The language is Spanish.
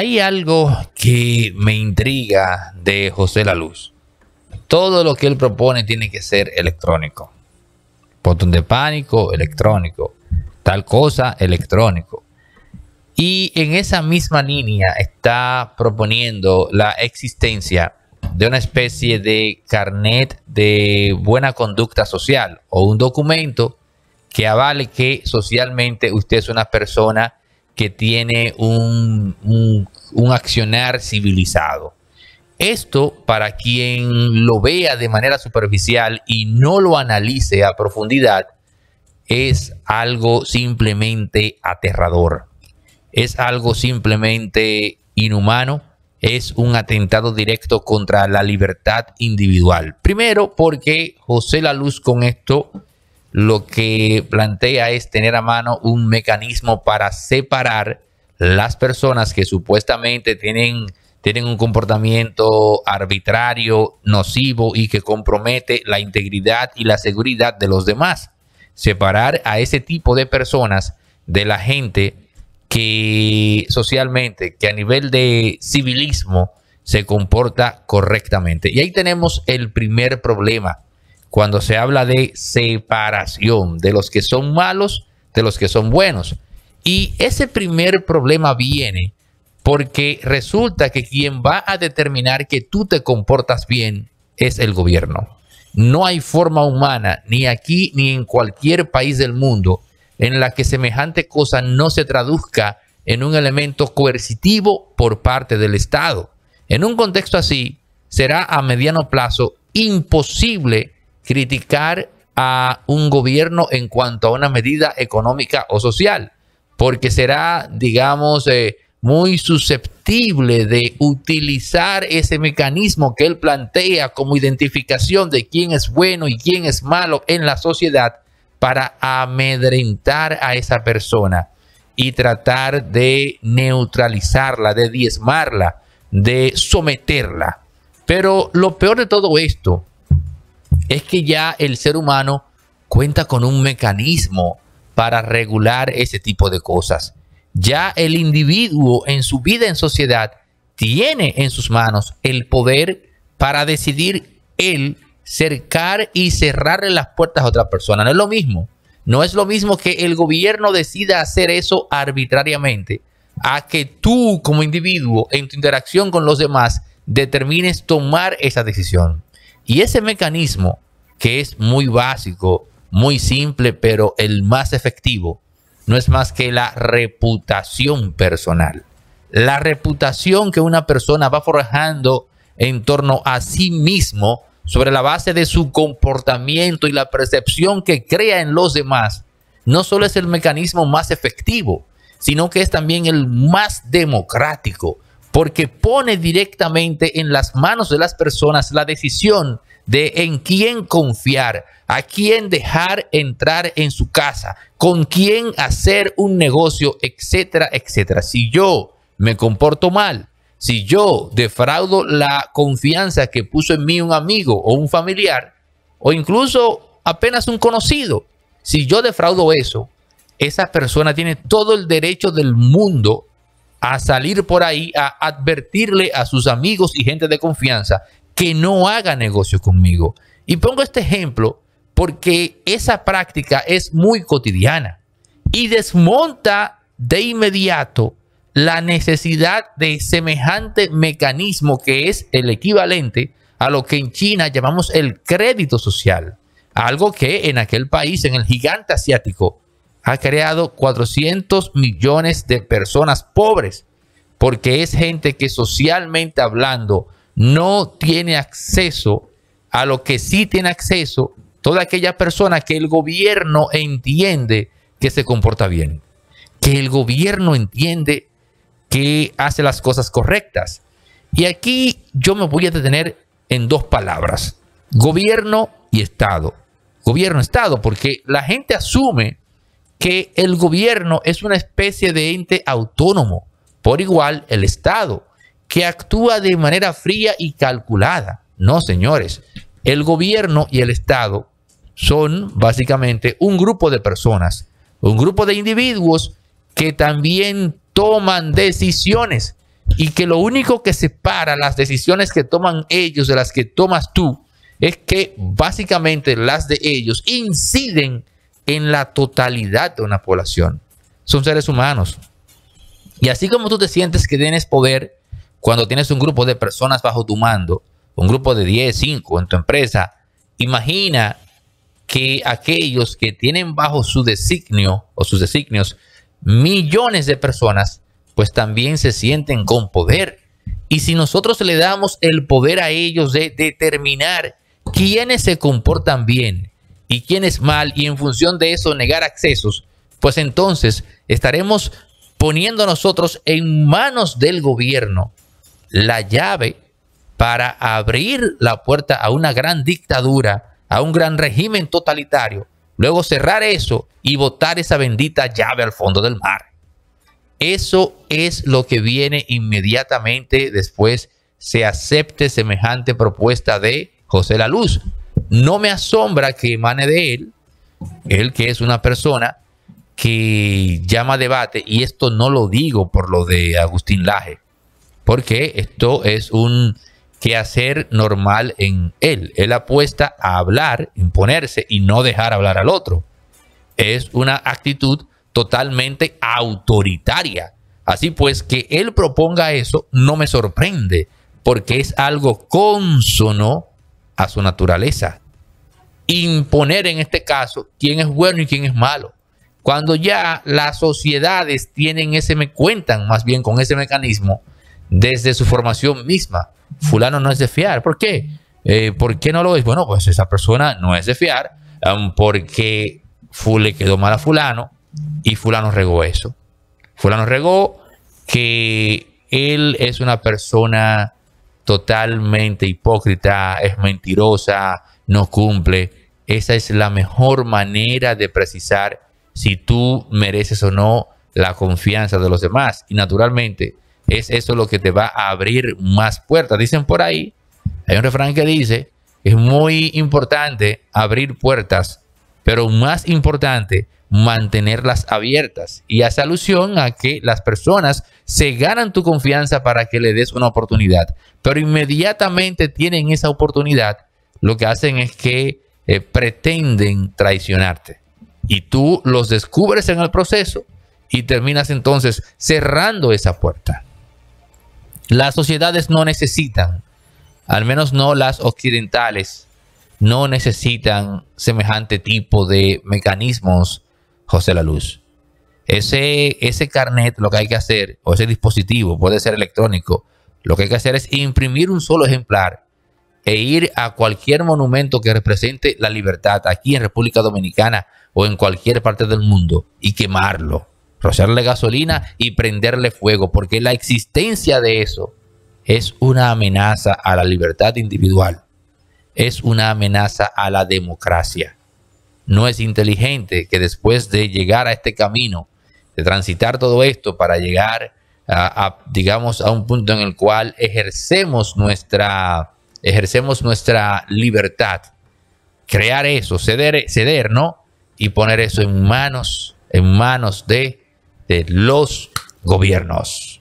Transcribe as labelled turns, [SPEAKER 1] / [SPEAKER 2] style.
[SPEAKER 1] Hay algo que me intriga de José La Luz. Todo lo que él propone tiene que ser electrónico. Botón de pánico, electrónico. Tal cosa, electrónico. Y en esa misma línea está proponiendo la existencia de una especie de carnet de buena conducta social o un documento que avale que socialmente usted es una persona que tiene un, accionar civilizado. Esto, para quien lo vea de manera superficial y no lo analice a profundidad, es algo simplemente aterrador. Es algo simplemente inhumano. Es un atentado directo contra la libertad individual. Primero, porque José La Luz con esto lo que plantea es tener a mano un mecanismo para separar las personas que supuestamente tienen, tienen un comportamiento arbitrario, nocivo y que compromete la integridad y la seguridad de los demás. Separar a ese tipo de personas de la gente que socialmente, que a nivel de civilismo se comporta correctamente. Y ahí tenemos el primer problema cuando se habla de separación de los que son malos, de los que son buenos. Y ese primer problema viene porque resulta que quien va a determinar que tú te comportas bien es el gobierno. No hay forma humana, ni aquí ni en cualquier país del mundo, en la que semejante cosa no se traduzca en un elemento coercitivo por parte del Estado. En un contexto así, será a mediano plazo imposible criticar a un gobierno en cuanto a una medida económica o social, porque será, digamos, eh, muy susceptible de utilizar ese mecanismo que él plantea como identificación de quién es bueno y quién es malo en la sociedad para amedrentar a esa persona y tratar de neutralizarla, de diezmarla, de someterla. Pero lo peor de todo esto es que ya el ser humano cuenta con un mecanismo para regular ese tipo de cosas. Ya el individuo en su vida en sociedad tiene en sus manos el poder para decidir él cercar y cerrarle las puertas a otra persona. No es lo mismo. No es lo mismo que el gobierno decida hacer eso arbitrariamente a que tú como individuo en tu interacción con los demás determines tomar esa decisión. Y ese mecanismo, que es muy básico, muy simple, pero el más efectivo, no es más que la reputación personal. La reputación que una persona va forjando en torno a sí mismo sobre la base de su comportamiento y la percepción que crea en los demás, no solo es el mecanismo más efectivo, sino que es también el más democrático, porque pone directamente en las manos de las personas la decisión de en quién confiar, a quién dejar entrar en su casa, con quién hacer un negocio, etcétera, etcétera. Si yo me comporto mal, si yo defraudo la confianza que puso en mí un amigo o un familiar, o incluso apenas un conocido, si yo defraudo eso, esa persona tiene todo el derecho del mundo a salir por ahí a advertirle a sus amigos y gente de confianza que no haga negocio conmigo. Y pongo este ejemplo porque esa práctica es muy cotidiana y desmonta de inmediato la necesidad de semejante mecanismo que es el equivalente a lo que en China llamamos el crédito social, algo que en aquel país, en el gigante asiático, ha creado 400 millones de personas pobres, porque es gente que socialmente hablando no tiene acceso a lo que sí tiene acceso toda aquella persona que el gobierno entiende que se comporta bien, que el gobierno entiende que hace las cosas correctas. Y aquí yo me voy a detener en dos palabras, gobierno y Estado. Gobierno-Estado, porque la gente asume que el gobierno es una especie de ente autónomo, por igual el Estado, que actúa de manera fría y calculada. No, señores, el gobierno y el Estado son básicamente un grupo de personas, un grupo de individuos que también toman decisiones y que lo único que separa las decisiones que toman ellos de las que tomas tú es que básicamente las de ellos inciden en la totalidad de una población. Son seres humanos. Y así como tú te sientes que tienes poder cuando tienes un grupo de personas bajo tu mando, un grupo de 10, 5 en tu empresa, imagina que aquellos que tienen bajo su designio o sus designios millones de personas, pues también se sienten con poder. Y si nosotros le damos el poder a ellos de determinar quiénes se comportan bien, y quién es mal y en función de eso negar accesos, pues entonces estaremos poniendo nosotros en manos del gobierno la llave para abrir la puerta a una gran dictadura, a un gran régimen totalitario, luego cerrar eso y botar esa bendita llave al fondo del mar. Eso es lo que viene inmediatamente después se acepte semejante propuesta de José La Luz. No me asombra que emane de él, él que es una persona que llama debate, y esto no lo digo por lo de Agustín Laje, porque esto es un quehacer normal en él. Él apuesta a hablar, imponerse y no dejar hablar al otro. Es una actitud totalmente autoritaria. Así pues, que él proponga eso no me sorprende, porque es algo consono a su naturaleza imponer en este caso quién es bueno y quién es malo. Cuando ya las sociedades tienen ese, me cuentan más bien con ese mecanismo desde su formación misma. Fulano no es de fiar. ¿Por qué? Eh, ¿Por qué no lo es? Bueno, pues esa persona no es de fiar um, porque le quedó mal a fulano y fulano regó eso. Fulano regó que él es una persona totalmente hipócrita, es mentirosa, no cumple. Esa es la mejor manera de precisar si tú mereces o no la confianza de los demás. Y naturalmente es eso lo que te va a abrir más puertas. Dicen por ahí, hay un refrán que dice, es muy importante abrir puertas, pero más importante mantenerlas abiertas. Y hace alusión a que las personas se ganan tu confianza para que le des una oportunidad, pero inmediatamente tienen esa oportunidad, lo que hacen es que eh, pretenden traicionarte. Y tú los descubres en el proceso y terminas entonces cerrando esa puerta. Las sociedades no necesitan, al menos no las occidentales, no necesitan semejante tipo de mecanismos, José La Luz. Ese, ese carnet, lo que hay que hacer, o ese dispositivo, puede ser electrónico, lo que hay que hacer es imprimir un solo ejemplar e ir a cualquier monumento que represente la libertad aquí en República Dominicana o en cualquier parte del mundo y quemarlo, rociarle gasolina y prenderle fuego, porque la existencia de eso es una amenaza a la libertad individual, es una amenaza a la democracia. No es inteligente que después de llegar a este camino, de transitar todo esto para llegar a, digamos, a un punto en el cual ejercemos nuestra ejercemos nuestra libertad, crear eso, ceder, ceder, ¿no? Y poner eso en manos, en manos de, de los gobiernos.